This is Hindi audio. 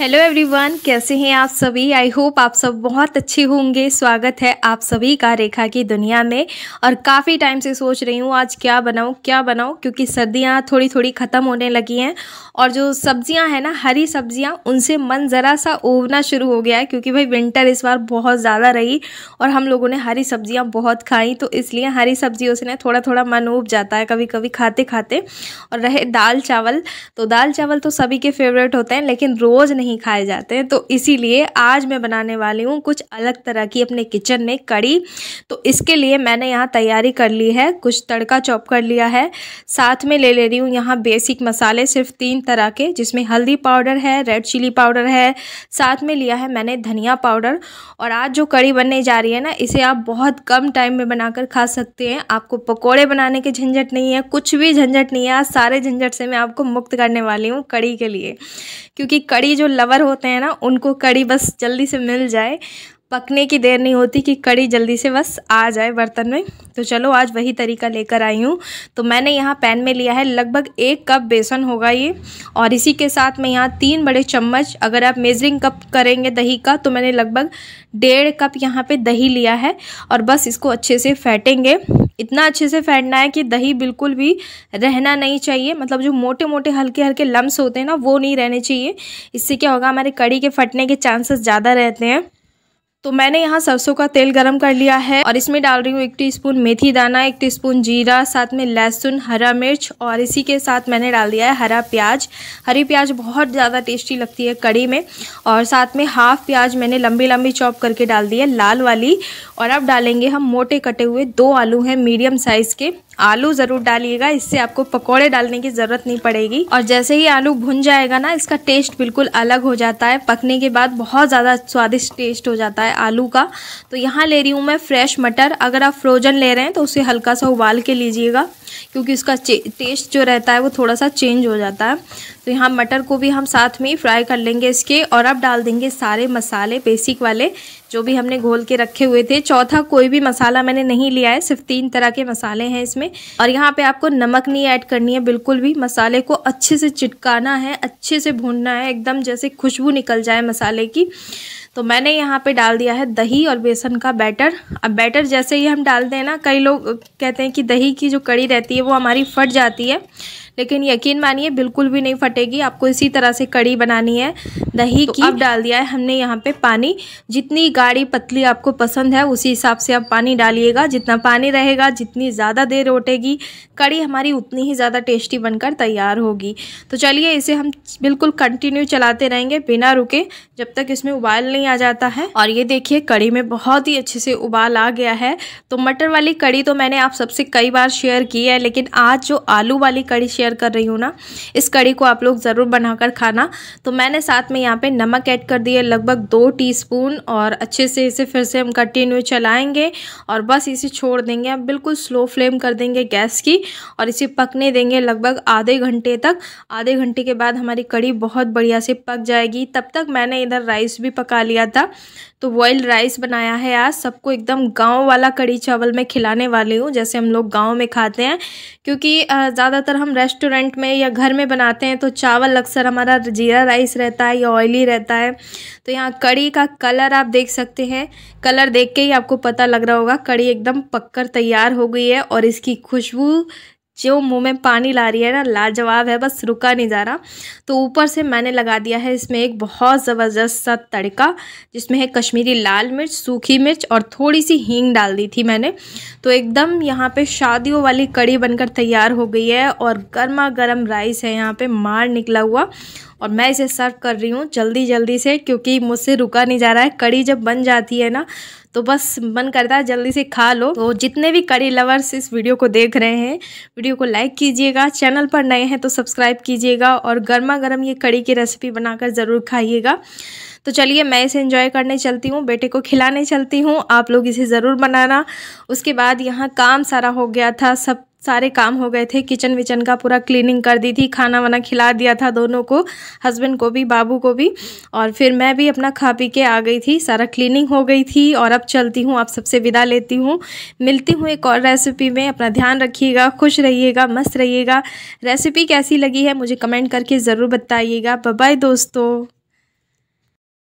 हेलो एवरीवन कैसे हैं आप सभी आई होप आप सब बहुत अच्छे होंगे स्वागत है आप सभी का रेखा की दुनिया में और काफ़ी टाइम से सोच रही हूँ आज क्या बनाऊँ क्या बनाऊँ क्योंकि सर्दियाँ थोड़ी थोड़ी ख़त्म होने लगी हैं और जो सब्जियाँ हैं ना हरी सब्जियाँ उनसे मन ज़रा सा ओवना शुरू हो गया है क्योंकि भाई विंटर इस बार बहुत ज़्यादा रही और हम लोगों ने हरी सब्जियाँ बहुत खाई तो इसलिए हरी सब्जियों से ना थोड़ा थोड़ा मन उब जाता है कभी कभी खाते खाते और रहे दाल चावल तो दाल चावल तो सभी के फेवरेट होते हैं लेकिन रोज़ नहीं नहीं खाए जाते हैं तो इसीलिए आज मैं बनाने वाली हूँ कुछ अलग तरह की अपने किचन में कड़ी तो इसके लिए मैंने यहाँ तैयारी कर ली है कुछ तड़का चॉप कर लिया है साथ में ले ले रही हूँ यहाँ बेसिक मसाले सिर्फ तीन तरह के जिसमें हल्दी पाउडर है रेड चिली पाउडर है साथ में लिया है मैंने धनिया पाउडर और आज जो कड़ी बनने जा रही है ना इसे आप बहुत कम टाइम में बनाकर खा सकते हैं आपको पकौड़े बनाने के झंझट नहीं है कुछ भी झंझट नहीं है आज सारे झंझट से मैं आपको मुक्त करने वाली हूँ कड़ी के लिए क्योंकि कड़ी जो लवर होते हैं ना उनको कड़ी बस जल्दी से मिल जाए पकने की देर नहीं होती कि कड़ी जल्दी से बस आ जाए बर्तन में तो चलो आज वही तरीका लेकर आई हूँ तो मैंने यहाँ पैन में लिया है लगभग एक कप बेसन होगा ये और इसी के साथ मैं यहाँ तीन बड़े चम्मच अगर आप मेजरिंग कप करेंगे दही का तो मैंने लगभग डेढ़ कप यहाँ पे दही लिया है और बस इसको अच्छे से फेंटेंगे इतना अच्छे से फैटना है कि दही बिल्कुल भी रहना नहीं चाहिए मतलब जो मोटे मोटे हल्के हल्के लम्स होते हैं ना वो नहीं रहने चाहिए इससे क्या होगा हमारे कड़ी के फटने के चांसेस ज़्यादा रहते हैं तो मैंने यहाँ सरसों का तेल गरम कर लिया है और इसमें डाल रही हूँ एक टीस्पून मेथी दाना एक टीस्पून जीरा साथ में लहसुन हरा मिर्च और इसी के साथ मैंने डाल दिया है हरा प्याज हरी प्याज बहुत ज़्यादा टेस्टी लगती है कड़ी में और साथ में हाफ प्याज मैंने लंबी लंबी चॉप करके डाल दी है लाल वाली और अब डालेंगे हम मोटे कटे हुए दो आलू हैं मीडियम साइज़ के आलू ज़रूर डालिएगा इससे आपको पकोड़े डालने की ज़रूरत नहीं पड़ेगी और जैसे ही आलू भुन जाएगा ना इसका टेस्ट बिल्कुल अलग हो जाता है पकने के बाद बहुत ज़्यादा स्वादिष्ट टेस्ट हो जाता है है आलू का तो यहाँ ले रही हूँ मैं फ्रेश मटर अगर आप फ्रोजन ले रहे हैं तो उसे हल्का सा उबाल के लीजिएगा क्योंकि उसका टेस्ट जो रहता है वो थोड़ा सा चेंज हो जाता है तो यहाँ मटर को भी हम साथ में ही फ्राई कर लेंगे इसके और अब डाल देंगे सारे मसाले बेसिक वाले जो भी हमने घोल के रखे हुए थे चौथा कोई भी मसाला मैंने नहीं लिया है सिर्फ तीन तरह के मसाले हैं इसमें और यहाँ पे आपको नमक नहीं ऐड करनी है बिल्कुल भी मसाले को अच्छे से चिटकाना है अच्छे से भूनना है एकदम जैसे खुशबू निकल जाए मसाले की तो मैंने यहाँ पे डाल दिया है दही और बेसन का बैटर अब बैटर जैसे ही हम डालते हैं ना कई लोग कहते हैं कि दही की जो कड़ी रहती है वो हमारी फट जाती है लेकिन यकीन मानिए बिल्कुल भी नहीं फटेगी आपको इसी तरह से कड़ी बनानी है दही तो की अब डाल दिया है हमने यहाँ पे पानी जितनी गाढ़ी पतली आपको पसंद है उसी हिसाब से आप पानी डालिएगा जितना पानी रहेगा जितनी ज़्यादा देर रोटेगी कड़ी हमारी उतनी ही ज़्यादा टेस्टी बनकर तैयार होगी तो चलिए इसे हम बिल्कुल कंटिन्यू चलाते रहेंगे बिना रुके जब तक इसमें उबाल नहीं आ जाता है और ये देखिए कड़ी में बहुत ही अच्छे से उबाल आ गया है तो मटर वाली कड़ी तो मैंने आप सबसे कई बार शेयर की है लेकिन आज जो आलू वाली कड़ी शेयर शेयर कर रही हूँ ना इस कड़ी को आप लोग ज़रूर बनाकर खाना तो मैंने साथ में यहाँ पे नमक ऐड कर दिया लगभग दो टीस्पून और अच्छे से इसे फिर से हम कंटिन्यू चलाएंगे और बस इसे छोड़ देंगे अब बिल्कुल स्लो फ्लेम कर देंगे गैस की और इसे पकने देंगे लगभग आधे घंटे तक आधे घंटे के बाद हमारी कड़ी बहुत बढ़िया से पक जाएगी तब तक मैंने इधर राइस भी पका लिया था तो बॉइल्ड राइस बनाया है आज सबको एकदम गाँव वाला कड़ी चावल में खिलाने वाली हूँ जैसे हम लोग गाँव में खाते हैं क्योंकि ज़्यादातर हम रेस्ट रेस्टोरेंट में या घर में बनाते हैं तो चावल अक्सर हमारा जीरा राइस रहता है या ऑयली रहता है तो यहाँ कड़ी का कलर आप देख सकते हैं कलर देख के ही आपको पता लग रहा होगा कड़ी एकदम पककर तैयार हो गई है और इसकी खुशबू जो मुंह में पानी ला रही है ना लाजवाब है बस रुका नहीं जा रहा तो ऊपर से मैंने लगा दिया है इसमें एक बहुत ज़बरदस्त सा तड़का जिसमें है कश्मीरी लाल मिर्च सूखी मिर्च और थोड़ी सी हींग डाल दी थी मैंने तो एकदम यहाँ पे शादियों वाली कड़ी बनकर तैयार हो गई है और गर्मा गर्म राइस है यहाँ पर मार निकला हुआ और मैं इसे सर्व कर रही हूँ जल्दी जल्दी से क्योंकि मुझसे रुका नहीं जा रहा है कड़ी जब बन जाती है ना तो बस मन करता है जल्दी से खा लो तो जितने भी कड़ी लवर्स इस वीडियो को देख रहे हैं वीडियो को लाइक कीजिएगा चैनल पर नए हैं तो सब्सक्राइब कीजिएगा और गर्मा गर्म ये कड़ी की रेसिपी बनाकर ज़रूर खाइएगा तो चलिए मैं इसे एंजॉय करने चलती हूँ बेटे को खिलाने चलती हूँ आप लोग इसे ज़रूर बनाना उसके बाद यहाँ काम सारा हो गया था सब सारे काम हो गए थे किचन विचन का पूरा क्लीनिंग कर दी थी खाना वाना खिला दिया था दोनों को हस्बैंड को भी बाबू को भी और फिर मैं भी अपना खा पी के आ गई थी सारा क्लीनिंग हो गई थी और अब चलती हूँ आप सबसे विदा लेती हूँ मिलती हूँ एक और रेसिपी में अपना ध्यान रखिएगा खुश रहिएगा मस्त रहिएगा रेसिपी कैसी लगी है मुझे कमेंट करके ज़रूर बताइएगा बाय दोस्तों